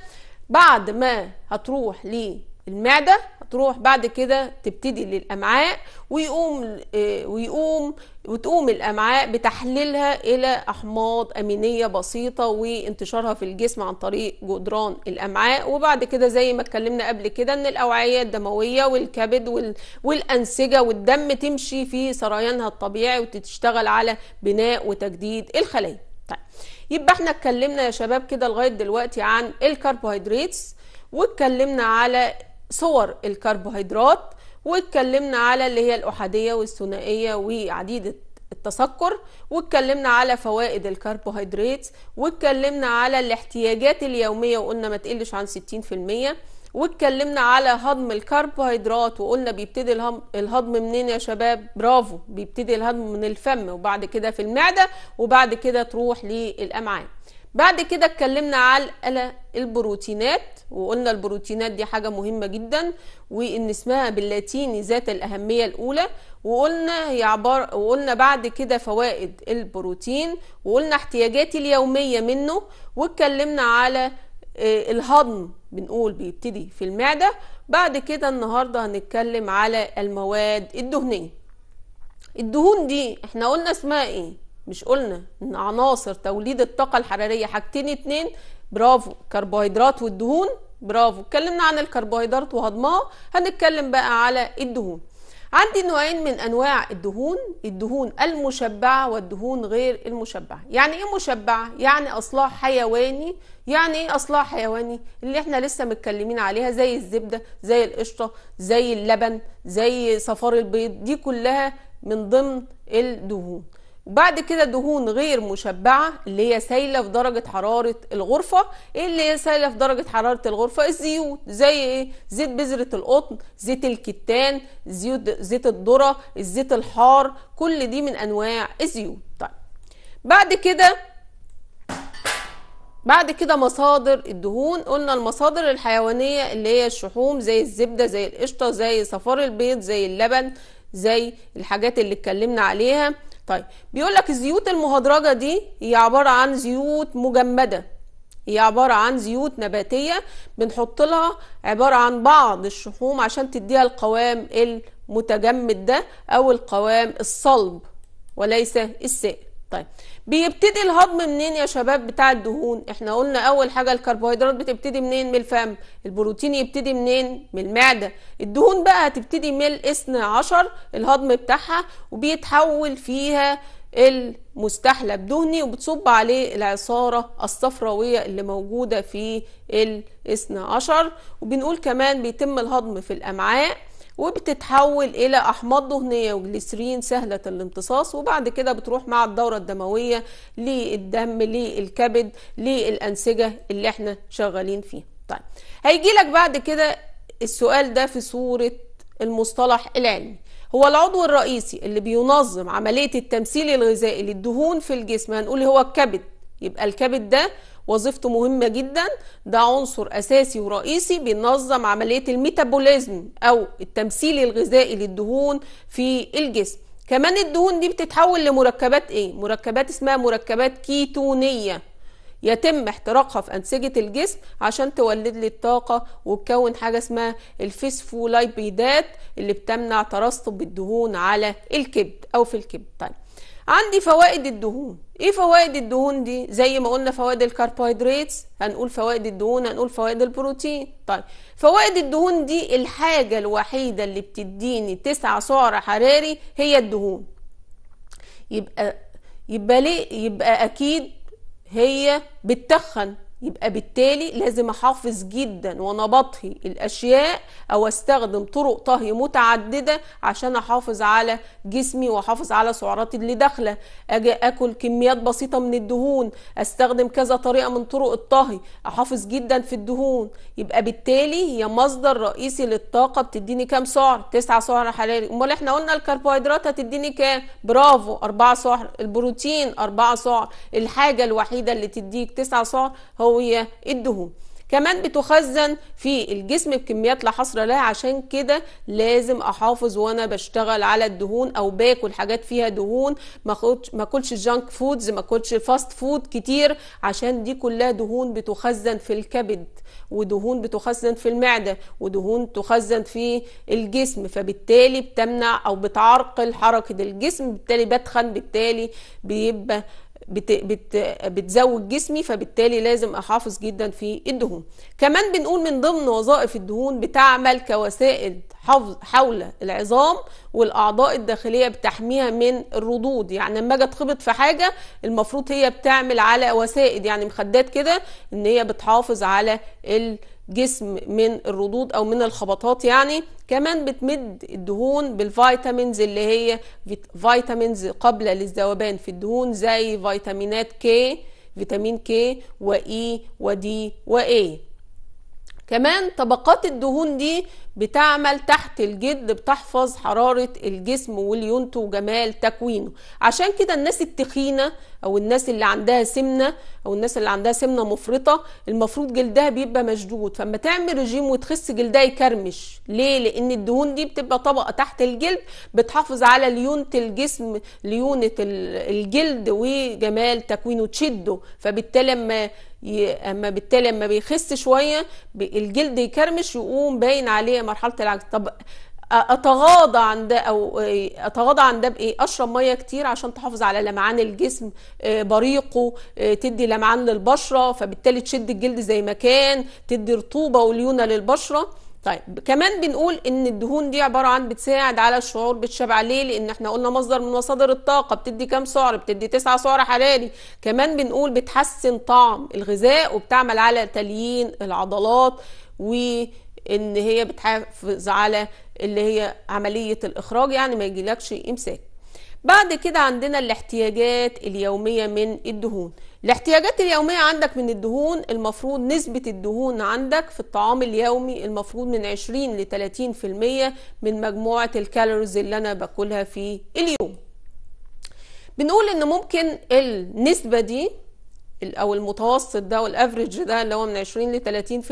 بعد ما هتروح للمعدة هتروح بعد كده تبتدي للأمعاء ويقوم آه، ويقوم وتقوم الأمعاء بتحليلها إلى أحماض أمينية بسيطة وانتشارها في الجسم عن طريق جدران الأمعاء وبعد كده زي ما اتكلمنا قبل كده إن الأوعية الدموية والكبد والأنسجة والدم تمشي في سريانها الطبيعي وتشتغل على بناء وتجديد الخلايا. طيب. يبقى احنا اتكلمنا يا شباب كده لغايه دلوقتي عن الكربوهيدرات واتكلمنا على صور الكربوهيدرات واتكلمنا على اللي هي الاحاديه والثنائيه وعديده التسكر واتكلمنا على فوائد الكربوهيدرات واتكلمنا على الاحتياجات اليوميه وقلنا ما تقلش عن 60% واتكلمنا على هضم الكربوهيدرات وقلنا بيبتدي الهضم منين يا شباب برافو بيبتدي الهضم من الفم وبعد كده في المعدة وبعد كده تروح للأمعاء بعد كده اتكلمنا على البروتينات وقلنا البروتينات دي حاجة مهمة جدا وإن اسمها باللاتيني ذات الأهمية الأولى وقلنا هي عبارة وقلنا بعد كده فوائد البروتين وقلنا احتياجاتي اليومية منه واتكلمنا على آه، الهضم بنقول بيبتدي في المعدة بعد كده النهاردة هنتكلم على المواد الدهنية الدهون دي احنا قلنا اسمها ايه مش قلنا ان عناصر توليد الطاقة الحرارية حاجتين اتنين برافو كربوهيدرات والدهون برافو اتكلمنا عن الكربوهيدرات وهضمها هنتكلم بقى على الدهون عندي نوعين من انواع الدهون الدهون المشبعه والدهون غير المشبعه يعني ايه مشبعه يعني اصلها حيواني يعني ايه اصلها حيواني اللي احنا لسه متكلمين عليها زي الزبده زي القشطه زي اللبن زي صفار البيض دي كلها من ضمن الدهون وبعد كده دهون غير مشبعه اللي هي سايله في درجه حراره الغرفه ايه اللي هي سايله في درجه حراره الغرفه الزيوت زي ايه زيت بذره القطن زيت الكتان زيوت زيت الذره الزيت الحار كل دي من انواع الزيوت طيب بعد كده بعد كده مصادر الدهون قلنا المصادر الحيوانيه اللي هي الشحوم زي الزبده زي القشطه زي صفار البيض زي اللبن زي الحاجات اللي اتكلمنا عليها طيب بيقول لك الزيوت المهدرجه دي هي عباره عن زيوت مجمده هي عباره عن زيوت نباتيه بنحط لها عباره عن بعض الشحوم عشان تديها القوام المتجمد ده او القوام الصلب وليس السائل طيب بيبتدي الهضم منين يا شباب بتاع الدهون احنا قلنا اول حاجه الكربوهيدرات بتبتدي منين من الفم البروتين يبتدي منين من المعده الدهون بقى هتبتدي من الاثنى عشر الهضم بتاعها وبيتحول فيها المستحلب دهني وبتصب عليه العصارة الصفراوية اللي موجودة في الاثنى عشر وبنقول كمان بيتم الهضم في الأمعاء وبتتحول الى احماض دهنيه وجليسرين سهله الامتصاص وبعد كده بتروح مع الدوره الدمويه للدم للكبد للانسجه اللي احنا شغالين فيها طيب هيجي لك بعد كده السؤال ده في صوره المصطلح العلمي هو العضو الرئيسي اللي بينظم عمليه التمثيل الغذائي للدهون في الجسم هنقول هو الكبد يبقى الكبد ده وظيفته مهمه جدا ده عنصر اساسي ورئيسي بينظم عمليه الميتابوليزم او التمثيل الغذائي للدهون في الجسم كمان الدهون دي بتتحول لمركبات ايه مركبات اسمها مركبات كيتونيه يتم احتراقها في انسجه الجسم عشان تولد لي الطاقه وتكون حاجه اسمها الفيسفولايبيدات اللي بتمنع ترسب الدهون على الكبد او في الكبد طيب عندي فوائد الدهون ايه فوائد الدهون دي زي ما قلنا فوائد الكربوهيدرات هنقول فوائد الدهون هنقول فوائد البروتين طيب فوائد الدهون دي الحاجه الوحيده اللي بتديني تسعة سعر حراري هي الدهون يبقى يبقى ليه يبقى اكيد هي بتتخن يبقى بالتالي لازم احافظ جدا وانا بطهي الاشياء او استخدم طرق طهي متعدده عشان احافظ على جسمي واحافظ على سعراتي اللي داخله اجي اكل كميات بسيطه من الدهون استخدم كذا طريقه من طرق الطهي احافظ جدا في الدهون يبقى بالتالي هي مصدر رئيسي للطاقه بتديني كام سعر تسعة سعر حراري امال احنا قلنا الكربوهيدرات هتديني كام برافو أربعة سعر البروتين أربعة سعر الحاجه الوحيده اللي تديك تسعة سعر هو قوية الدهون كمان بتخزن في الجسم بكميات لا حصر لها عشان كده لازم احافظ وانا بشتغل على الدهون او باكل حاجات فيها دهون ما اكلش جانك فودز ما اكلش فاست فود كتير عشان دي كلها دهون بتخزن في الكبد ودهون بتخزن في المعده ودهون تخزن في الجسم فبالتالي بتمنع او بتعرقل حركه الجسم بالتالي بتخن بالتالي بيبقى بت بت بتزود جسمي فبالتالي لازم احافظ جدا في الدهون كمان بنقول من ضمن وظائف الدهون بتعمل كوسائل حفظ حول العظام والاعضاء الداخليه بتحميها من الردود يعني لما اجي اتخبط في حاجه المفروض هي بتعمل على وسائد يعني مخدات كده ان هي بتحافظ على ال جسم من الردود او من الخبطات يعني كمان بتمد الدهون بالفيتامينز اللي هي فيتامينز قبل للذوبان في الدهون زي فيتامينات كي فيتامين كي واي e ودي واي كمان طبقات الدهون دي بتعمل تحت الجلد بتحفظ حرارة الجسم وليونته وجمال تكوينه عشان كده الناس التخينة أو الناس اللي عندها سمنة أو الناس اللي عندها سمنة مفرطة المفروض جلدها بيبقى مشدود فما تعمل رجيم وتخس جلدها يكرمش ليه؟ لأن الدهون دي بتبقى طبقة تحت الجلد بتحافظ على ليونة الجسم ليونة الجلد وجمال تكوينه تشده فبالتالي ما اما بالتالي اما بيخس شويه الجلد يكرمش يقوم باين عليه مرحله العجز طب اتغاضى عن ده او اتغاضى عن ده بايه اشرب ميه كتير عشان تحافظ على لمعان الجسم بريقه تدي لمعان للبشره فبالتالي تشد الجلد زي ما كان تدي رطوبه وليونه للبشره طيب كمان بنقول ان الدهون دي عباره عن بتساعد على الشعور بالشبع ليه لان احنا قلنا مصدر من مصادر الطاقه بتدي كام سعر بتدي 9 سعر حراري كمان بنقول بتحسن طعم الغذاء وبتعمل على تليين العضلات وان هي بتحافظ على اللي هي عمليه الاخراج يعني ما يجيلكش امساك بعد كده عندنا الاحتياجات اليومية من الدهون الاحتياجات اليومية عندك من الدهون المفروض نسبة الدهون عندك في الطعام اليومي المفروض من 20 ل 30% من مجموعة الكالوريز اللي أنا باكلها في اليوم بنقول ان ممكن النسبة دي او المتوسط ده والافريج ده اللي هو من 20 ل 30%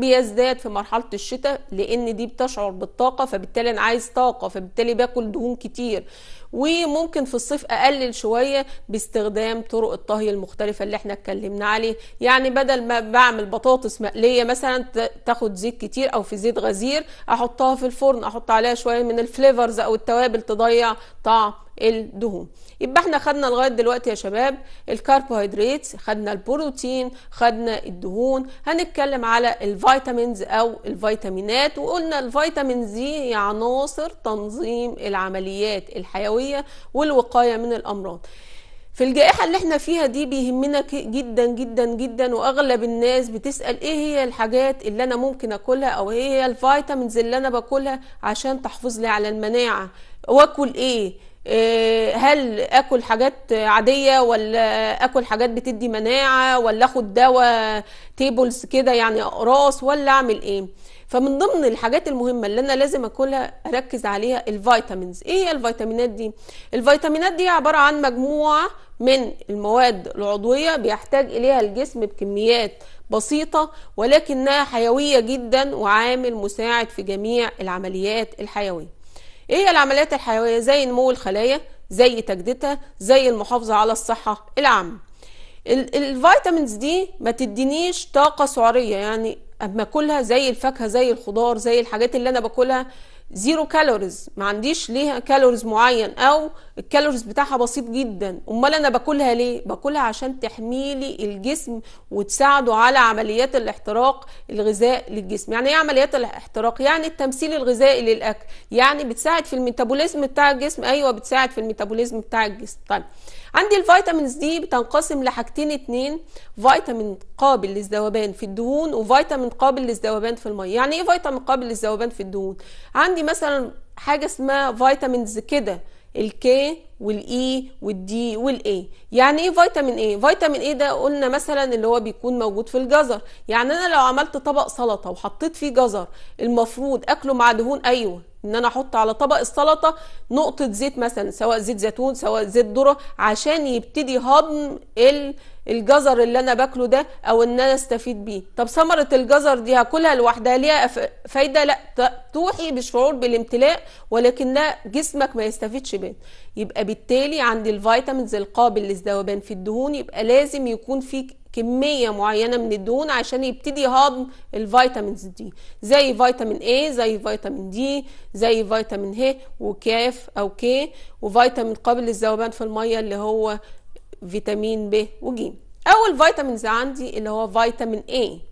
بيزداد في مرحله الشتاء لان دي بتشعر بالطاقه فبالتالي انا عايز طاقه فبالتالي باكل دهون كتير وممكن في الصيف اقلل شويه باستخدام طرق الطهي المختلفه اللي احنا اتكلمنا عليه يعني بدل ما بعمل بطاطس مقليه مثلا تاخد زيت كتير او في زيت غزير احطها في الفرن احط عليها شويه من الفليفرز او التوابل تضيع طعم الدهون يبقى احنا خدنا لغايه دلوقتي يا شباب الكربوهيدرات خدنا البروتين خدنا الدهون هنتكلم على الفيتامينز او الفيتامينات وقلنا الفيتامين زي هي عناصر تنظيم العمليات الحيويه والوقايه من الامراض في الجائحة اللي احنا فيها دي بيهمنا جدا جدا جدا واغلب الناس بتسأل ايه هي الحاجات اللي انا ممكن اكلها او ايه هي الفيتامينز اللي انا باكلها عشان تحفظ لي على المناعة واكل ايه آه، هل اكل حاجات عاديه ولا اكل حاجات بتدي مناعه ولا اخد دواء تيبلز كده يعني اقراص ولا اعمل ايه فمن ضمن الحاجات المهمه اللي انا لازم اكلها اركز عليها الفيتامينز ايه هي الفيتامينات دي الفيتامينات دي عباره عن مجموعه من المواد العضويه بيحتاج اليها الجسم بكميات بسيطة ولكنها حيوية جدا وعامل مساعد في جميع العمليات الحيوية ايه العمليات الحيويه زي نمو الخلايا زي تجديدها زي المحافظه على الصحه العامه الفيتامينز دي ما تدينيش طاقه سعريه يعني اما اكلها زي الفاكهه زي الخضار زي الحاجات اللي انا باكلها زيرو كالوريز ما عنديش ليها كالوريز معين او الكالوريز بتاعها بسيط جدا امال انا باكلها ليه باكلها عشان تحميلي الجسم وتساعده على عمليات الاحتراق الغذاء للجسم يعني ايه عمليات الاحتراق يعني التمثيل الغذائي للاكل يعني بتساعد في الميتابوليزم بتاع الجسم ايوه بتساعد في الميتابوليزم بتاع الجسم طيب عندي الفيتامينز دي بتنقسم لحاجتين اتنين فيتامين قابل للذوبان في الدهون وفيتامين قابل للذوبان في الميه يعني ايه فيتامين قابل للذوبان في الدهون عندي مثلا حاجه اسمها فيتامينز كده الكي والاي والدي والاي يعني ايه فيتامين اي فيتامين اي ده قلنا مثلا اللي هو بيكون موجود في الجزر يعني انا لو عملت طبق سلطه وحطيت فيه جزر المفروض اكله مع دهون ايوه ان انا احط على طبق السلطه نقطه زيت مثلا سواء زيت زيتون سواء زيت ذره عشان يبتدي هضم الجزر اللي انا باكله ده او ان انا استفيد بيه طب ثمره الجزر دي هاكلها لوحدها ليها فايده لا توحي بالشعور بالامتلاء ولكن جسمك ما يستفيدش بيه يبقى بالتالي عندي الفيتامينز القابل للذوبان في الدهون يبقى لازم يكون في كميه معينه من الدهون عشان يبتدي هضم الفيتامينز دي زي فيتامين A زي فيتامين D زي فيتامين ه وكاف او كي وفيتامين قابل للذوبان في الميه اللي هو فيتامين ب وج اول فيتامينز عندي اللي هو فيتامين A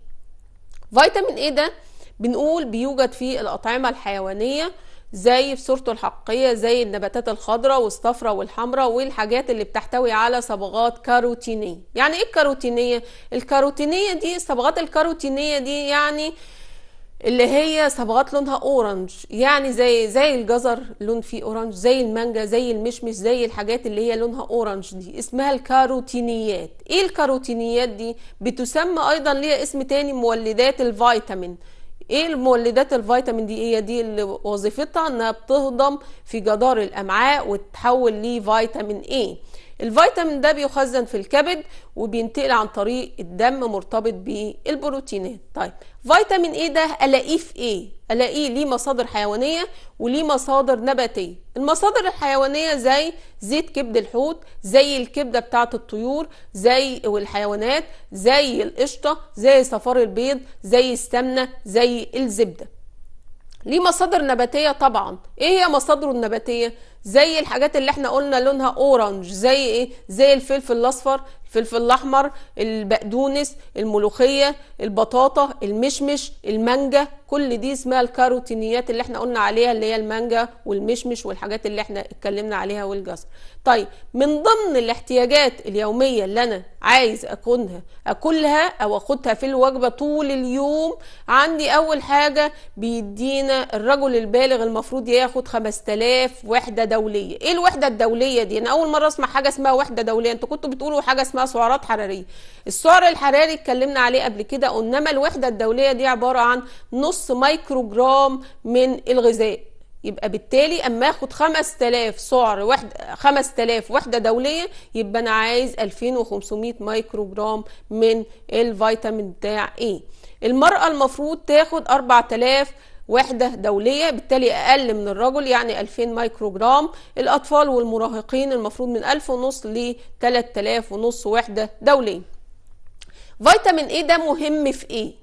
فيتامين A ده بنقول بيوجد في الاطعمه الحيوانيه زي في صورته الحقيقيه زي النباتات الخضراء والصفراء والحمراء والحاجات اللي بتحتوي على صبغات كاروتينيه يعني ايه الكاروتينيه الكاروتينيه دي الصبغات الكاروتينيه دي يعني اللي هي صبغات لونها اورنج يعني زي زي الجزر لون فيه اورنج زي المانجا زي المشمش زي الحاجات اللي هي لونها اورنج دي اسمها الكاروتينيات ايه الكاروتينيات دي بتسمى ايضا ليها اسم تاني مولدات الفيتامين ايه المولدات الفيتامين دي هي ايه؟ دي اللي وظيفتها انها بتهضم في جدار الامعاء وتتحول لفيتامين ايه الفيتامين ده بيخزن في الكبد وبينتقل عن طريق الدم مرتبط بالبروتينات طيب فيتامين ايه ده الاقيه في ايه الاقيه ليه مصادر حيوانيه وليه مصادر نباتيه المصادر الحيوانيه زي زيت كبد الحوت زي الكبده بتاعه الطيور زي والحيوانات زي القشطه زي صفار البيض زي السمنه زي الزبده ليه مصادر نباتيه طبعا ايه هي مصادره النباتيه زي الحاجات اللي احنا قلنا لونها اورنج زي ايه زي الفلفل الاصفر الفلفل الاحمر البقدونس الملوخيه البطاطا المشمش المانجا كل دي اسمها الكاروتينيات اللي احنا قلنا عليها اللي هي المانجا والمشمش والحاجات اللي احنا اتكلمنا عليها والجزر طيب من ضمن الاحتياجات اليوميه اللي انا عايز اكونها اكلها او اخدها في الوجبه طول اليوم عندي اول حاجه بيدينا الرجل البالغ المفروض ياخد 5000 وحده دوليه ايه الوحده الدوليه دي انا اول مره اسمع حاجه اسمها وحده دوليه انتوا كنتوا بتقولوا حاجه اسمها اسمها سعرات حراريه السعر الحراري اتكلمنا عليه قبل كده انما الوحده الدوليه دي عباره عن نص مايكروجرام من الغذاء يبقى بالتالي اما اخد 5000 سعر وحده 5000 وحده دوليه يبقى انا عايز 2500 مايكروجرام من الفيتامين بتاع ايه المرأة المفروض تاخد 4000 وحده دوليه بالتالي اقل من الرجل يعني 2000 مايكرو جرام الاطفال والمراهقين المفروض من 1000 ونص ل 3000 ونص وحده دوليه فيتامين ايه ده مهم في ايه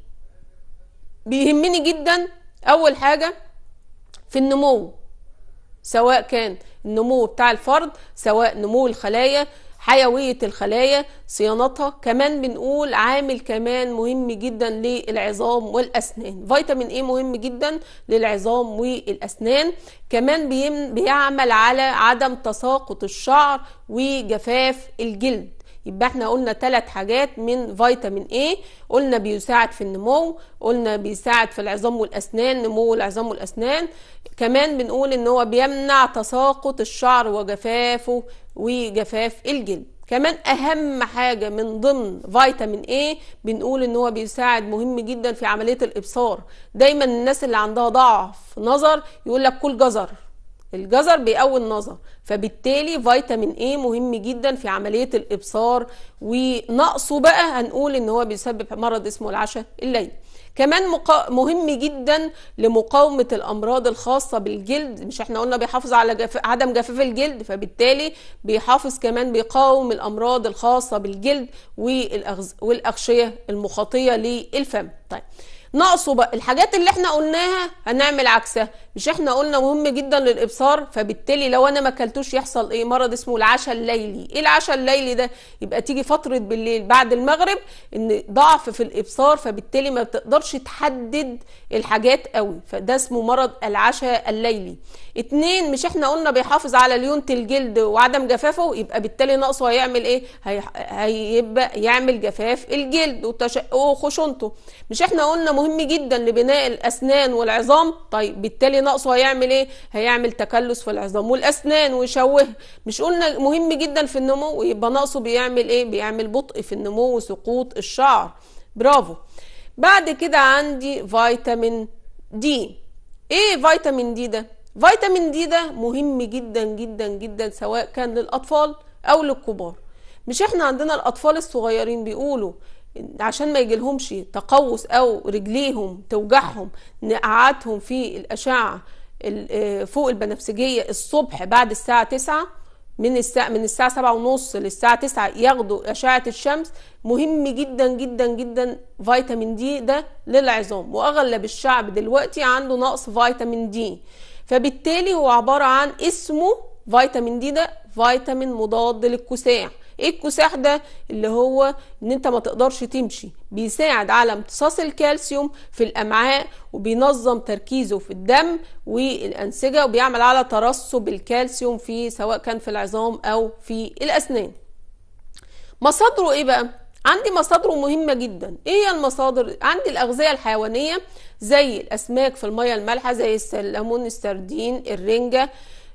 بيهمني جدا اول حاجه في النمو سواء كان النمو بتاع الفرد سواء نمو الخلايا حيويه الخلايا صيانتها كمان بنقول عامل كمان مهم جدا للعظام والاسنان فيتامين ايه مهم جدا للعظام والاسنان كمان بيعمل على عدم تساقط الشعر وجفاف الجلد يبقى احنا قلنا ثلاث حاجات من فيتامين A قلنا بيساعد في النمو قلنا بيساعد في العظام والاسنان نمو العظام والاسنان كمان بنقول ان هو بيمنع تساقط الشعر وجفافه وجفاف الجلد كمان اهم حاجه من ضمن فيتامين A بنقول ان هو بيساعد مهم جدا في عمليه الابصار دايما الناس اللي عندها ضعف نظر يقول لك كل جزر الجزر بيقوي النظر فبالتالي فيتامين ايه مهم جدا في عمليه الابصار ونقصه بقى هنقول ان هو بيسبب مرض اسمه العشاء الليلي كمان مقا... مهم جدا لمقاومه الامراض الخاصه بالجلد مش احنا قلنا بيحافظ على جف... عدم جفاف الجلد فبالتالي بيحافظ كمان بيقاوم الامراض الخاصه بالجلد والأغز... والاغشيه المخاطيه للفم طيب ناقصه بقى الحاجات اللي احنا قلناها هنعمل عكسها مش احنا قلنا مهم جدا للابصار فبالتالي لو انا ما اكلتوش يحصل ايه مرض اسمه العشاء الليلي ايه العشاء الليلي ده يبقى تيجي فتره بالليل بعد المغرب ان ضعف في الابصار فبالتالي ما بتقدرش تحدد الحاجات قوي فده اسمه مرض العشاء الليلي اتنين مش احنا قلنا بيحافظ على ليونه الجلد وعدم جفافه يبقى بالتالي نقصه هيعمل ايه هيبقى يعمل جفاف الجلد وخشونته مش احنا قلنا مهم جدا لبناء الاسنان والعظام طيب بالتالي ناقصه هيعمل ايه هيعمل تكلس في العظام والاسنان ويشوه مش قلنا مهم جدا في النمو يبقى ناقصه بيعمل ايه بيعمل بطء في النمو وسقوط الشعر برافو بعد كده عندي فيتامين دي ايه فيتامين دي ده فيتامين دي ده مهم جدا جدا جدا سواء كان للاطفال او للكبار مش احنا عندنا الاطفال الصغيرين بيقولوا عشان ما يجيلهمش تقوس او رجليهم توجعهم نقعاتهم في الاشعه آه، فوق البنفسجيه الصبح بعد الساعه 9 من الساعه من الساعه 7 ونص للساعه 9 ياخدوا اشعه الشمس مهم جدا جدا جدا فيتامين دي ده للعظام واغلب الشعب دلوقتي عنده نقص فيتامين دي فبالتالي هو عباره عن اسمه فيتامين دي ده فيتامين مضاد للكساح ايه الكساح ده اللي هو ان انت ما تقدرش تمشي بيساعد على امتصاص الكالسيوم في الامعاء وبينظم تركيزه في الدم والانسجه وبيعمل على ترسب الكالسيوم في سواء كان في العظام او في الاسنان مصادره ايه بقى عندي مصادره مهمه جدا ايه هي المصادر عندي الاغذيه الحيوانيه زي الاسماك في الميه المالحه زي السلمون السردين الرنجه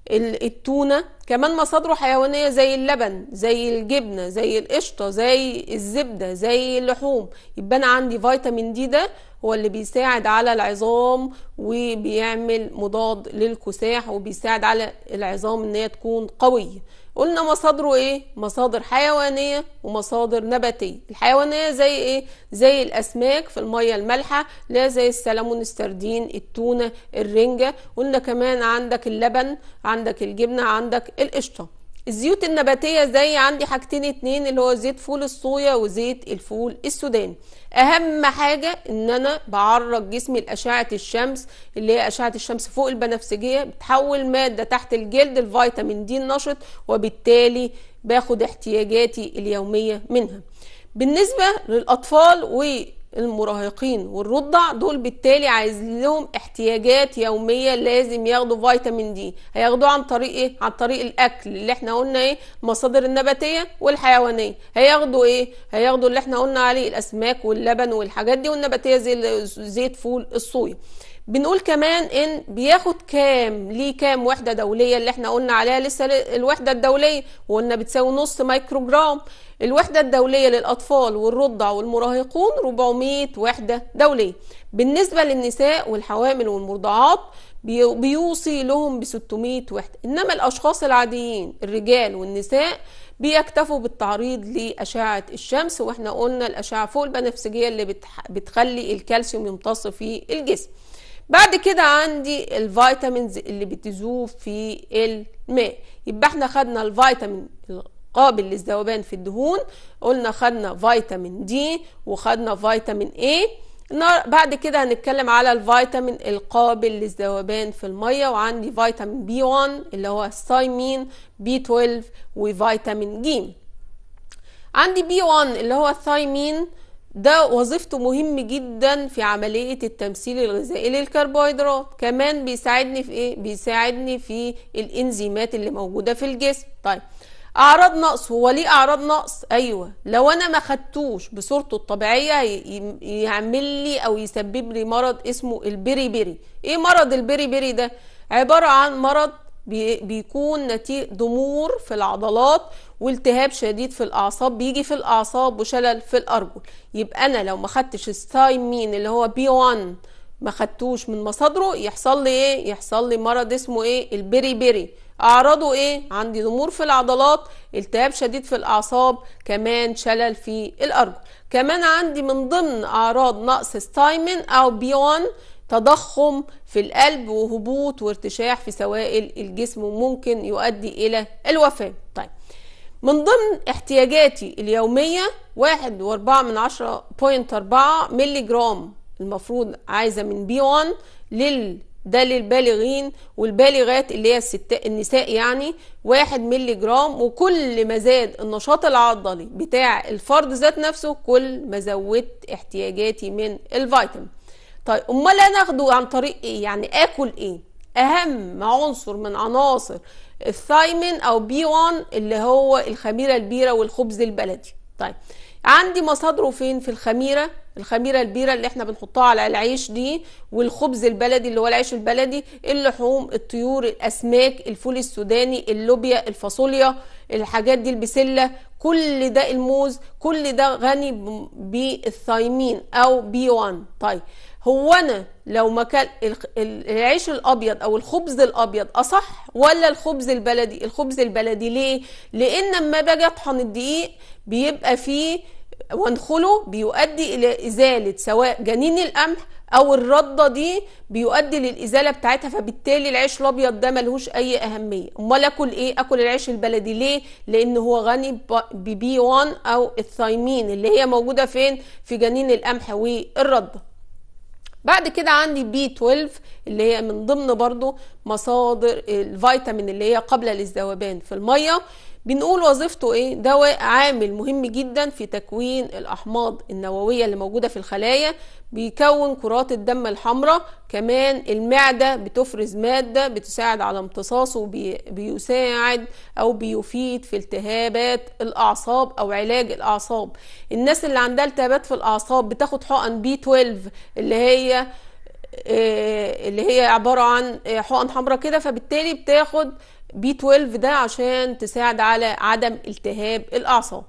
التونه كمان مصادره حيوانية زي اللبن زي الجبنة زي القشطة زي الزبدة زي اللحوم يبقى أنا عندي فيتامين دي ده هو اللي بيساعد على العظام وبيعمل مضاد للكساح وبيساعد على العظام ان هي تكون قوية قلنا مصادره ايه مصادر حيوانية ومصادر نباتية الحيوانية زي ايه زي الاسماك في المية المالحة لا زي السلمون السردين التونة الرنجة قلنا كمان عندك اللبن عندك الجبنة عندك القشطه الزيوت النباتيه زي عندي حاجتين اتنين اللي هو زيت فول الصويا وزيت الفول السوداني اهم حاجه ان انا بعرض جسمي لاشعه الشمس اللي هي اشعه الشمس فوق البنفسجيه بتحول ماده تحت الجلد الفيتامين دي النشط وبالتالي باخد احتياجاتي اليوميه منها بالنسبه للاطفال و المراهقين والرضع دول بالتالي عايز لهم احتياجات يوميه لازم ياخدوا فيتامين دي هياخدوا عن طريق ايه عن طريق الاكل اللي احنا قلنا ايه المصادر النباتيه والحيوانيه هياخدوا ايه هياخدوا اللي احنا قلنا عليه الاسماك واللبن والحاجات دي والنباتيه زي زيت فول الصويا بنقول كمان ان بياخد كام ليه كام وحده دوليه اللي احنا قلنا عليها لسه الوحده الدوليه وقلنا بتساوي نص مايكروجرام جرام الوحده الدوليه للاطفال والرضع والمراهقون 400 وحده دوليه بالنسبه للنساء والحوامل والمرضعات بيوصي لهم ب 600 وحده انما الاشخاص العاديين الرجال والنساء بيكتفوا بالتعريض لأشعة الشمس واحنا قلنا الأشعة فوق البنفسجية اللي بتخلي الكالسيوم يمتص في الجسم بعد كده عندي الفيتامينز اللي بتذوب في الماء يبقى احنا خدنا الفيتامين قابل للذوبان في الدهون قلنا خدنا فيتامين دي وخدنا فيتامين ايه بعد كده هنتكلم على الفيتامين القابل للذوبان في الميه وعندي فيتامين بي 1 اللي هو الثايمين بي 12 وفيتامين ج عندي بي 1 اللي هو الثايمين ده وظيفته مهم جدا في عملية التمثيل الغذائي للكربوهيدرات كمان بيساعدني في ايه؟ بيساعدني في الانزيمات اللي موجودة في الجسم طيب اعراض نقص هو ليه اعراض نقص ايوه لو انا ما خدتوش بصورته الطبيعيه يعمل لي او يسبب لي مرض اسمه البيري بيري ايه مرض البيري بيري ده عباره عن مرض بيكون نتيجة ضمور في العضلات والتهاب شديد في الاعصاب بيجي في الاعصاب وشلل في الارجل يبقى انا لو ما خدتش الثايمين اللي هو بي 1 ما خدتوش من مصادره يحصل لي ايه يحصل لي مرض اسمه ايه البري بيري اعراضه ايه عندي ضمور في العضلات التهاب شديد في الاعصاب كمان شلل في الارجل كمان عندي من ضمن اعراض نقص ستايمين او بي 1 تضخم في القلب وهبوط وارتشاح في سوائل الجسم وممكن يؤدي إلى الوفاة طيب من ضمن احتياجاتي اليومية واحد واربعة من عشرة بوينت أربعة ميلي جرام المفروض عايزة من بي 1 لل ده للبالغين والبالغات اللي هي الستاء النساء يعني واحد ميلي جرام وكل ما زاد النشاط العضلي بتاع الفرد ذات نفسه كل ما زودت احتياجاتي من الفيتامين طيب امال انا اخده عن طريق ايه يعني اكل ايه اهم عنصر من عناصر الثايمين او بي 1 اللي هو الخميره البيره والخبز البلدي طيب عندي مصادره فين في الخميره الخميره البيره اللي احنا بنحطها على العيش دي والخبز البلدي اللي هو العيش البلدي اللحوم الطيور الاسماك الفول السوداني اللوبيا الفاصوليا الحاجات دي البسله كل ده الموز كل ده غني بالثايمين او بي 1 طيب هو انا لو مكان العيش الابيض او الخبز الابيض اصح ولا الخبز البلدي الخبز البلدي ليه لان اما باجي اطحن الدقيق بيبقى فيه وانخله بيؤدي الى ازاله سواء جنين القمح او الرده دي بيؤدي للازاله بتاعتها فبالتالي العيش الابيض ده ملهوش اي اهميه امال اكل ايه اكل العيش البلدي ليه لان هو غني ببي 1 او الثايمين اللي هي موجوده فين في جنين القمح والرده بعد كده عندي بي 12 اللي هي من ضمن برضو مصادر الفيتامين اللي هي قبل للذوبان في الميه بنقول وظيفته ايه دواء عامل مهم جدا في تكوين الاحماض النوويه اللي موجوده في الخلايا بيكون كرات الدم الحمراء كمان المعده بتفرز ماده بتساعد على امتصاصه بيساعد او بيفيد في التهابات الاعصاب او علاج الاعصاب الناس اللي عندها التهابات في الاعصاب بتاخد حقن بي 12 اللي هي آه، اللي هي عباره عن آه، حقن حمراء كده فبالتالي بتاخد بي 12 ده عشان تساعد على عدم التهاب الاعصاب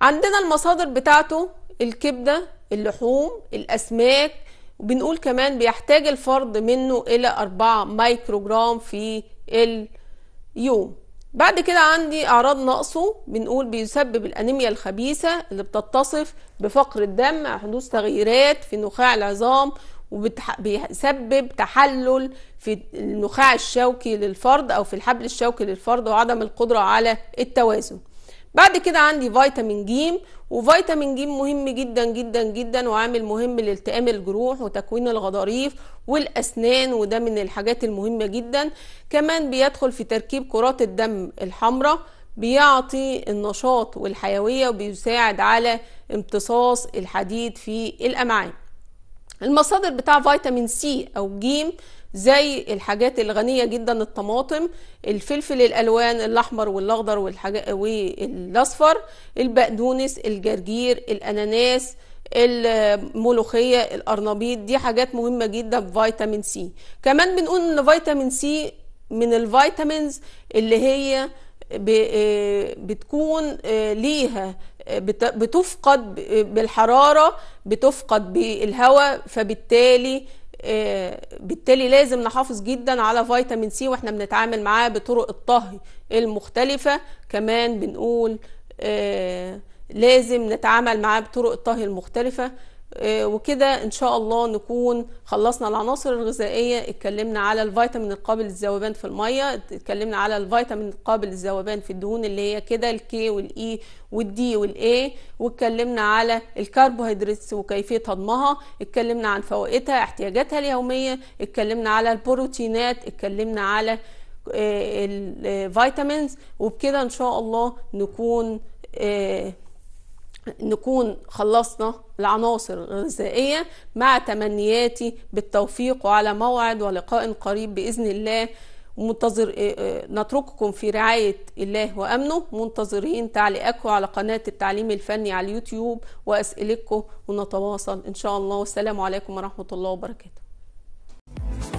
عندنا المصادر بتاعته الكبده اللحوم الاسماك وبنقول كمان بيحتاج الفرد منه الى 4 مايكروجرام في اليوم بعد كده عندي اعراض نقصه بنقول بيسبب الانيميا الخبيثه اللي بتتصف بفقر الدم حدوث تغييرات في نخاع العظام وبيسبب تحلل في النخاع الشوكي للفرد او في الحبل الشوكي للفرد وعدم القدره على التوازن بعد كده عندي فيتامين ج وفيتامين ج مهم جدا جدا جدا وعامل مهم لالتئام الجروح وتكوين الغضاريف والاسنان وده من الحاجات المهمه جدا كمان بيدخل في تركيب كرات الدم الحمراء بيعطي النشاط والحيويه وبيساعد على امتصاص الحديد في الامعاء المصادر بتاع فيتامين سي او جيم زي الحاجات الغنيه جدا الطماطم الفلفل الالوان الاحمر والاخضر والحاجات والاصفر البقدونس الجرجير الاناناس الملوخيه الارنبيط دي حاجات مهمه جدا بفيتامين سي كمان بنقول ان فيتامين سي من الفيتامينز اللي هي آه، بتكون آه، ليها بتفقد بالحراره بتفقد بالهواء فبالتالي آه، بالتالي لازم نحافظ جدا على فيتامين سي واحنا بنتعامل معاه بطرق الطهي المختلفه كمان بنقول آه، لازم نتعامل معاه بطرق الطهي المختلفه آه، وكده ان شاء الله نكون خلصنا العناصر الغذائيه اتكلمنا على الفيتامين القابل للذوبان في الميه اتكلمنا على الفيتامين القابل للذوبان في الدهون اللي هي كده الكي والاي e والدي والاي واتكلمنا على الكربوهيدرات وكيفيه هضمها اتكلمنا عن فوائدها احتياجاتها اليوميه اتكلمنا على البروتينات اتكلمنا على آه، الفيتامينز آه، وبكده ان شاء الله نكون نكون خلصنا العناصر الغذائية مع تمنياتي بالتوفيق وعلى موعد ولقاء قريب بإذن الله منتظر آه، آه، نترككم في رعاية الله وأمنه منتظرين تعليقكم على قناة التعليم الفني على اليوتيوب وأسئلتكم ونتواصل إن شاء الله والسلام عليكم ورحمة الله وبركاته